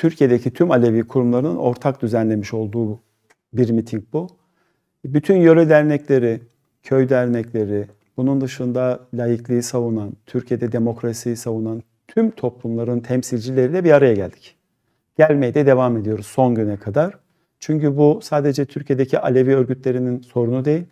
Türkiye'deki tüm Alevi kurumlarının ortak düzenlemiş olduğu bir miting bu. Bütün yöre dernekleri, köy dernekleri, bunun dışında laikliği savunan, Türkiye'de demokrasiyi savunan tüm toplumların temsilcileriyle bir araya geldik. Gelmeye de devam ediyoruz son güne kadar. Çünkü bu sadece Türkiye'deki Alevi örgütlerinin sorunu değil.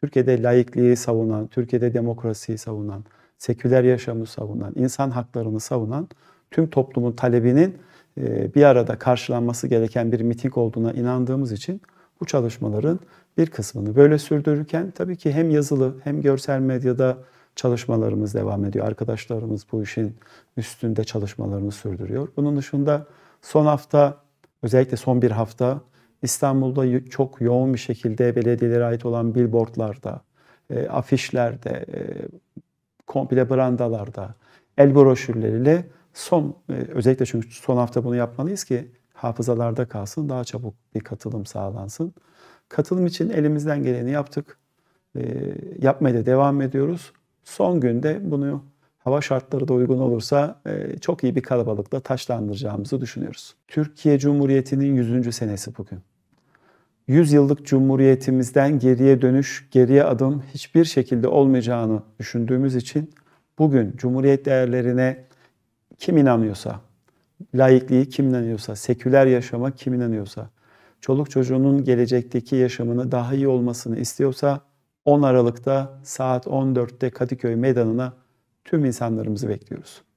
Türkiye'de laikliği savunan, Türkiye'de demokrasiyi savunan, seküler yaşamı savunan, insan haklarını savunan tüm toplumun talebinin e, bir arada karşılanması gereken bir miting olduğuna inandığımız için bu çalışmaların bir kısmını böyle sürdürürken tabii ki hem yazılı hem görsel medyada çalışmalarımız devam ediyor. Arkadaşlarımız bu işin üstünde çalışmalarını sürdürüyor. Bunun dışında son hafta özellikle son bir hafta İstanbul'da çok yoğun bir şekilde belediyelere ait olan billboardlarda, e, afişlerde, e, komple brandalarda, el broşürleriyle Son e, özellikle çünkü son hafta bunu yapmalıyız ki hafızalarda kalsın, daha çabuk bir katılım sağlansın. Katılım için elimizden geleni yaptık. E, yapmaya da devam ediyoruz. Son günde bunu hava şartları da uygun olursa e, çok iyi bir kalabalıkla taşlandıracağımızı düşünüyoruz. Türkiye Cumhuriyeti'nin 100. senesi bugün. 100 yıllık cumhuriyetimizden geriye dönüş, geriye adım hiçbir şekilde olmayacağını düşündüğümüz için bugün cumhuriyet değerlerine kim inanıyorsa, laikliği kim inanıyorsa, seküler yaşama kim inanıyorsa, çoluk çocuğunun gelecekteki yaşamını daha iyi olmasını istiyorsa 10 Aralık'ta saat 14'te Kadıköy Meydanı'na tüm insanlarımızı bekliyoruz.